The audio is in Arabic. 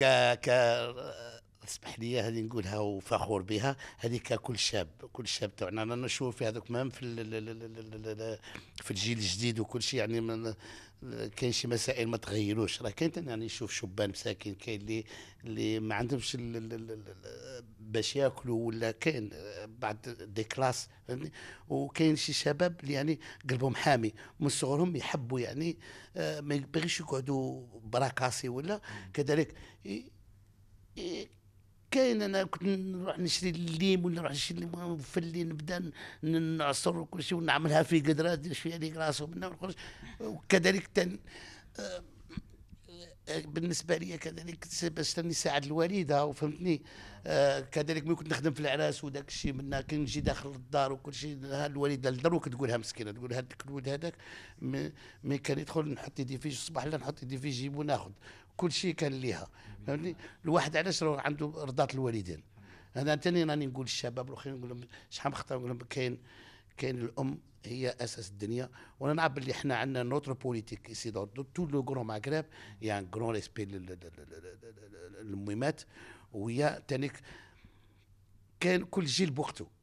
ك ك تسمح لي هذه نقولها وفخور بها هذه ككل شاب كل شاب تاعنا انا نشوف في هذاك مام في في الجيل الجديد وكل شيء يعني كاين شي مسائل ما تغيروش راه كاين يعني نشوف شبان مساكين كاين اللي اللي ما عندهمش باش ياكلوا ولا كاين بعد دي كلاس فهمتني وكاين شي شباب اللي يعني قلبهم حامي من صغرهم يحبوا يعني ما يبغيش يقعدوا براكاسي ولا كذلك كاين انا كنت نروح نشري الليم ولا نروح نشري الليم في نبدا نعصر وكل شيء ونعملها في قدرات شويه ليك راسه ونخرج وكذلك تن آه، آه، بالنسبه لي كذلك باش نساعد الوالده وفهمتني آه، كذلك ملي كنت نخدم في العراس وداك الشيء منا كي نجي داخل الدار وكل شيء الوالده لدروك تقولها مسكينه تقول هذاك الولد هذاك مي كان يدخل نحط يدي في الصباح لا نحط يدي في جيب وناخذ كل شيء كان ليها فهمتني الواحد علاش راه عنده رضات الوالدين هذا ثاني راني نقول للشباب الاخرين نقول لهم شحال من خطره نقول لهم كاين كاين الام هي اساس الدنيا وانا نعرف باللي حنا عندنا نوتر بوليتيك سي دو تو لو كرون مغرب يا كرون ريسبي للمهمات وهي تانيك كان كل جيل بوقته